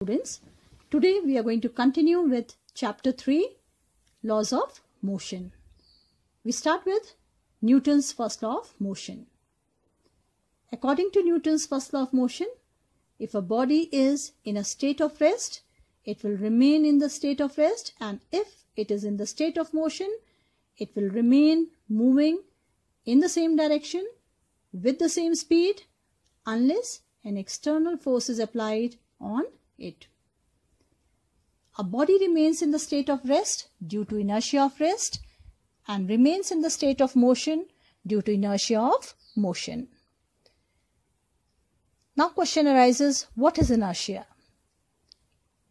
students today we are going to continue with chapter 3 laws of motion we start with newton's first law of motion according to newton's first law of motion if a body is in a state of rest it will remain in the state of rest and if it is in the state of motion it will remain moving in the same direction with the same speed unless an external force is applied on it. A body remains in the state of rest due to inertia of rest and remains in the state of motion due to inertia of motion. Now question arises, what is inertia?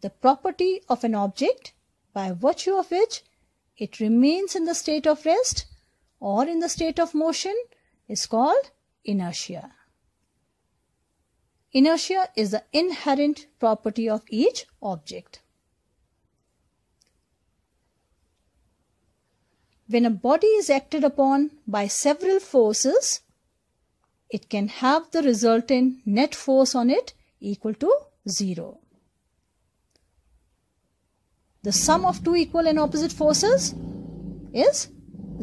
The property of an object by virtue of which it remains in the state of rest or in the state of motion is called inertia. Inertia is the inherent property of each object. When a body is acted upon by several forces, it can have the resultant net force on it equal to 0. The sum of two equal and opposite forces is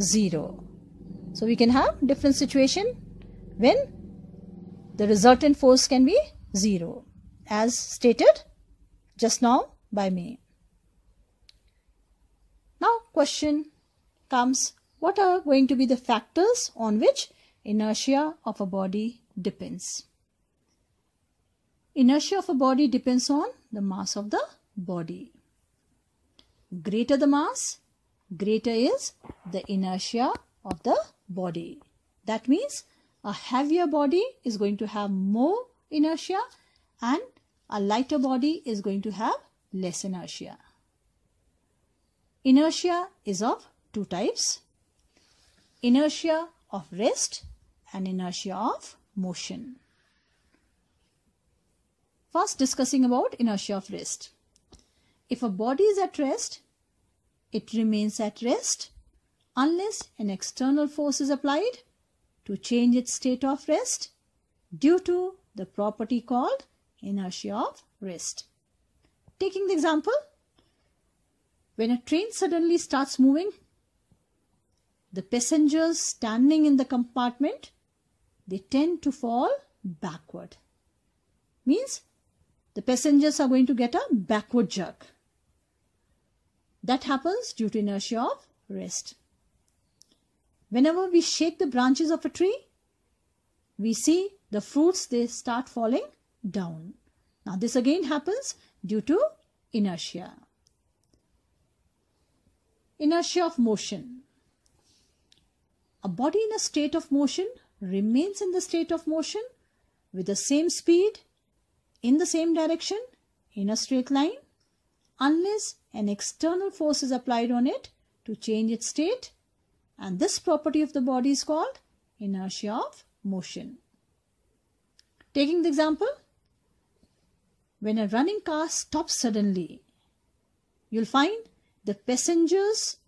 0. So we can have different situation when the resultant force can be 0 as stated just now by me. Now question comes what are going to be the factors on which inertia of a body depends. Inertia of a body depends on the mass of the body. Greater the mass, greater is the inertia of the body. That means a heavier body is going to have more inertia and a lighter body is going to have less inertia. Inertia is of two types. Inertia of rest and inertia of motion. First discussing about inertia of rest. If a body is at rest, it remains at rest unless an external force is applied to change its state of rest due to the property called inertia of rest. Taking the example, when a train suddenly starts moving, the passengers standing in the compartment, they tend to fall backward. Means the passengers are going to get a backward jerk. That happens due to inertia of rest. Whenever we shake the branches of a tree, we see the fruits, they start falling down. Now this again happens due to inertia. Inertia of motion. A body in a state of motion remains in the state of motion with the same speed, in the same direction, in a straight line, unless an external force is applied on it to change its state and this property of the body is called inertia of motion. Taking the example, when a running car stops suddenly, you'll find the passengers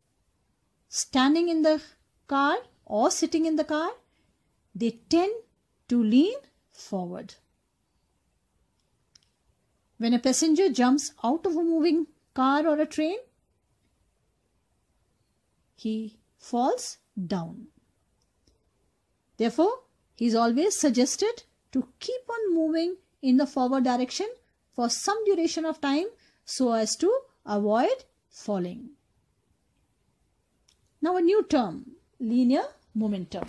standing in the car or sitting in the car, they tend to lean forward. When a passenger jumps out of a moving car or a train, he falls down. Therefore, he is always suggested to keep on moving in the forward direction for some duration of time so as to avoid falling. Now a new term, linear momentum.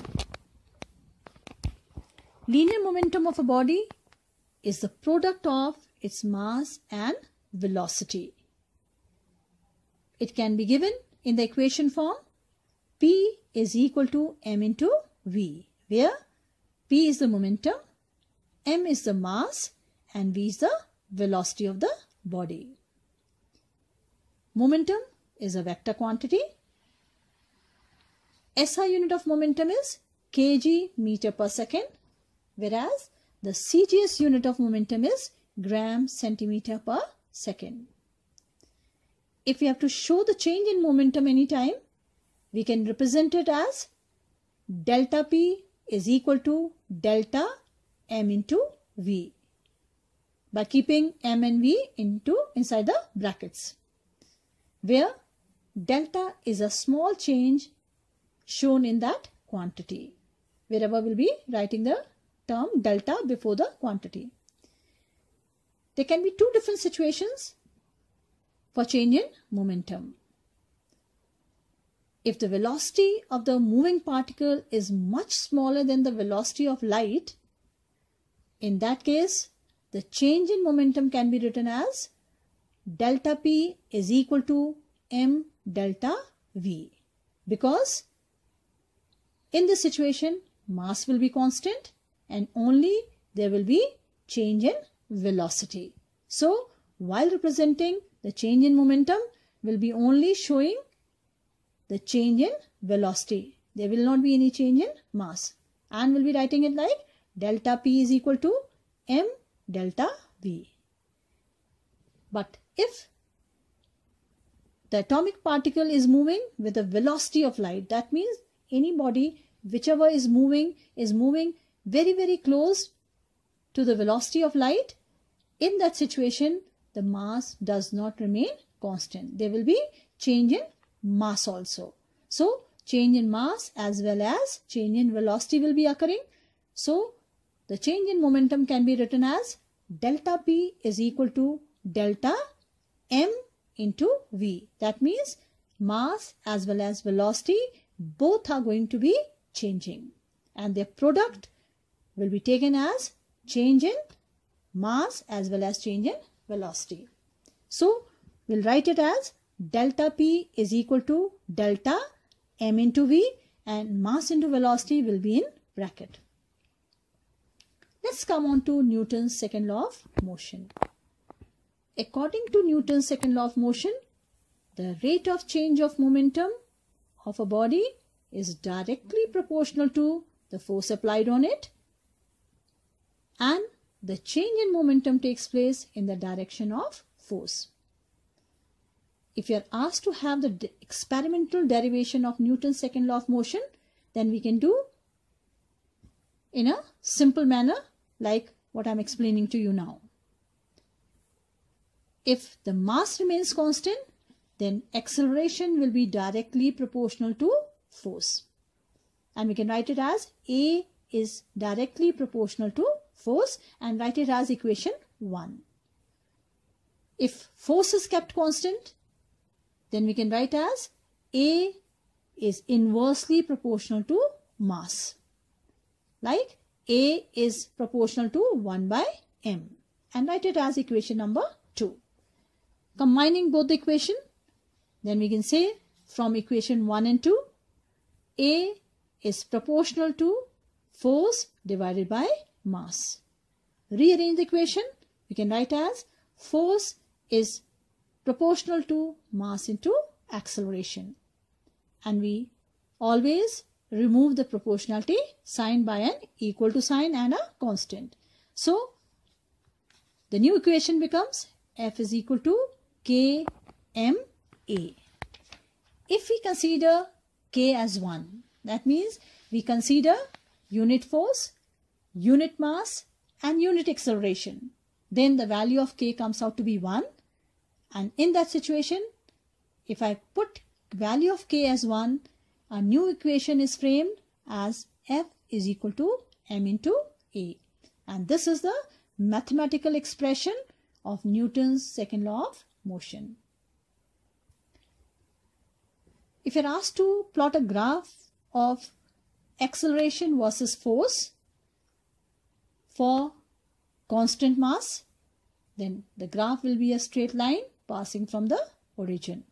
Linear momentum of a body is the product of its mass and velocity. It can be given in the equation form P is equal to m into V where P is the momentum, m is the mass and V is the velocity of the body. Momentum is a vector quantity. SI unit of momentum is kg meter per second whereas the CGS unit of momentum is gram centimeter per second. If we have to show the change in momentum anytime, we can represent it as delta P is equal to delta M into V by keeping M and V into inside the brackets where delta is a small change shown in that quantity wherever we'll be writing the term delta before the quantity. There can be two different situations for change in momentum. If the velocity of the moving particle is much smaller than the velocity of light, in that case, the change in momentum can be written as delta p is equal to m delta v because in this situation mass will be constant and only there will be change in velocity. So while representing the change in momentum will be only showing the change in velocity. There will not be any change in mass. And we'll be writing it like delta P is equal to m delta V. But if the atomic particle is moving with the velocity of light, that means any body whichever is moving is moving very very close to the velocity of light in that situation the mass does not remain constant there will be change in mass also. So change in mass as well as change in velocity will be occurring. So the change in momentum can be written as delta P is equal to delta M into V. That means mass as well as velocity both are going to be changing and their product will be taken as change in mass as well as change in velocity. So we'll write it as delta P is equal to delta m into v and mass into velocity will be in bracket. Let's come on to Newton's second law of motion. According to Newton's second law of motion, the rate of change of momentum of a body is directly proportional to the force applied on it and the change in momentum takes place in the direction of force if you are asked to have the de experimental derivation of Newton's second law of motion, then we can do in a simple manner like what I'm explaining to you now. If the mass remains constant, then acceleration will be directly proportional to force. And we can write it as A is directly proportional to force and write it as equation 1. If force is kept constant, then we can write as A is inversely proportional to mass. Like A is proportional to 1 by m and write it as equation number 2. Combining both the equation, then we can say from equation 1 and 2, A is proportional to force divided by mass. Rearrange the equation, we can write as force is proportional to mass into acceleration. And we always remove the proportionality sign by an equal to sign and a constant. So the new equation becomes F is equal to KMA. If we consider K as 1, that means we consider unit force, unit mass and unit acceleration. Then the value of K comes out to be 1 and in that situation, if I put value of k as 1, a new equation is framed as f is equal to m into a. And this is the mathematical expression of Newton's second law of motion. If you're asked to plot a graph of acceleration versus force for constant mass, then the graph will be a straight line passing from the origin.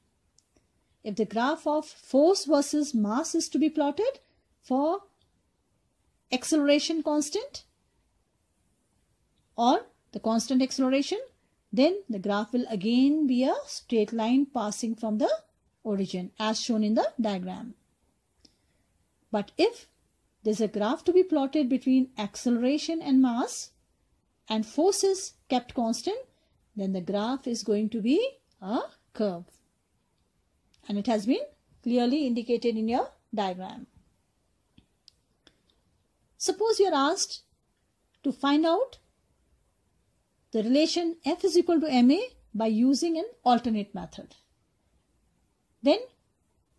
If the graph of force versus mass is to be plotted for acceleration constant or the constant acceleration, then the graph will again be a straight line passing from the origin as shown in the diagram. But if there's a graph to be plotted between acceleration and mass and forces kept constant, then the graph is going to be a curve and it has been clearly indicated in your diagram. Suppose you are asked to find out the relation F is equal to MA by using an alternate method. Then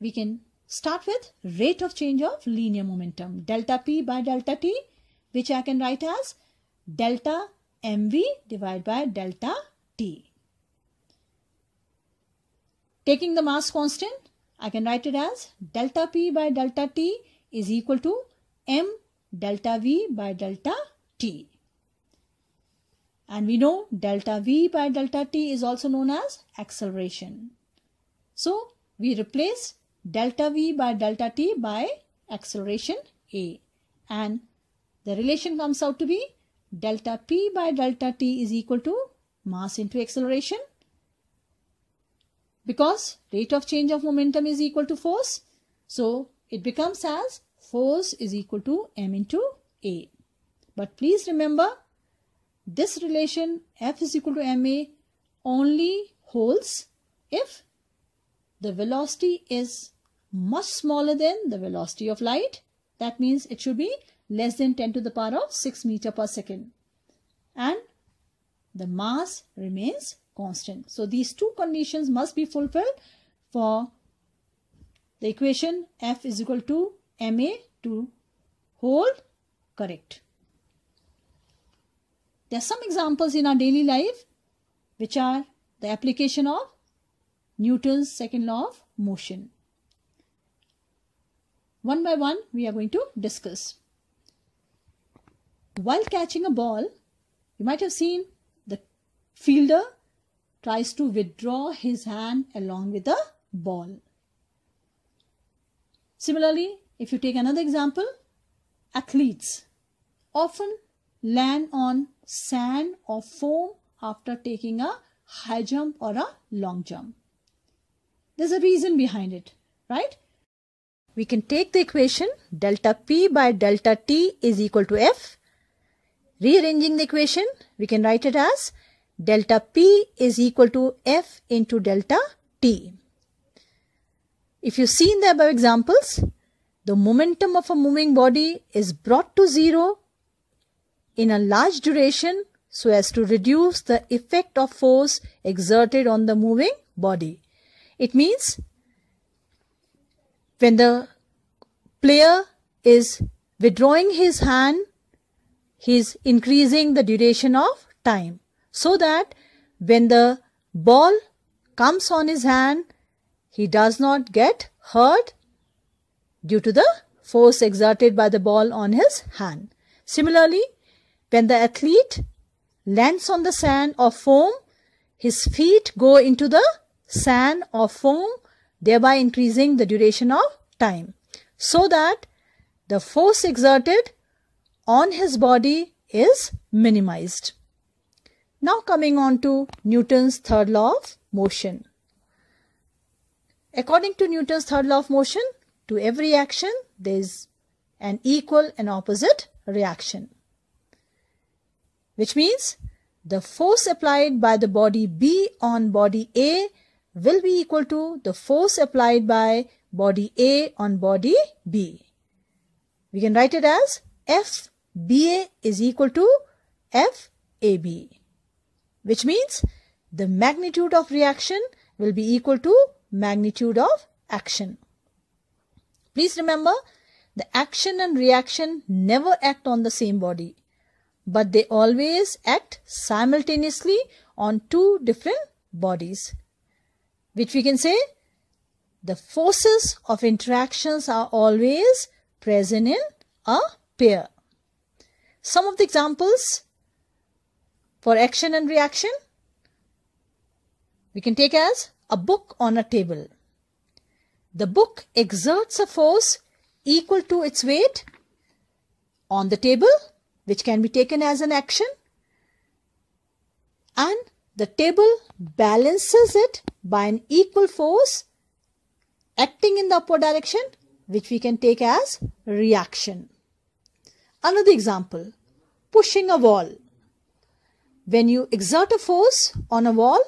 we can start with rate of change of linear momentum delta P by delta T which I can write as delta MV divided by delta t. Taking the mass constant, I can write it as delta p by delta t is equal to m delta v by delta t. And we know delta v by delta t is also known as acceleration. So we replace delta v by delta t by acceleration a. And the relation comes out to be delta p by delta t is equal to mass into acceleration because rate of change of momentum is equal to force. So it becomes as force is equal to m into a. But please remember this relation F is equal to ma only holds if the velocity is much smaller than the velocity of light. That means it should be less than 10 to the power of 6 meter per second the mass remains constant. So these two conditions must be fulfilled for the equation F is equal to MA to hold correct. There are some examples in our daily life which are the application of Newton's second law of motion. One by one we are going to discuss. While catching a ball, you might have seen fielder tries to withdraw his hand along with the ball. Similarly, if you take another example, athletes often land on sand or foam after taking a high jump or a long jump. There's a reason behind it, right? We can take the equation delta P by delta T is equal to F. Rearranging the equation, we can write it as delta P is equal to F into delta T. If you see in the above examples, the momentum of a moving body is brought to zero in a large duration so as to reduce the effect of force exerted on the moving body. It means when the player is withdrawing his hand, he is increasing the duration of time so that when the ball comes on his hand, he does not get hurt due to the force exerted by the ball on his hand. Similarly, when the athlete lands on the sand or foam, his feet go into the sand or foam, thereby increasing the duration of time. So that the force exerted on his body is minimized. Now coming on to Newton's third law of motion. According to Newton's third law of motion, to every action there is an equal and opposite reaction. Which means the force applied by the body B on body A will be equal to the force applied by body A on body B. We can write it as FBA is equal to FAB which means the magnitude of reaction will be equal to magnitude of action. Please remember, the action and reaction never act on the same body, but they always act simultaneously on two different bodies, which we can say the forces of interactions are always present in a pair. Some of the examples for action and reaction, we can take as a book on a table. The book exerts a force equal to its weight on the table, which can be taken as an action. And the table balances it by an equal force acting in the upward direction, which we can take as reaction. Another example, pushing a wall. When you exert a force on a wall,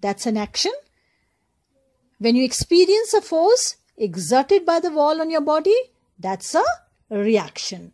that's an action. When you experience a force exerted by the wall on your body, that's a reaction.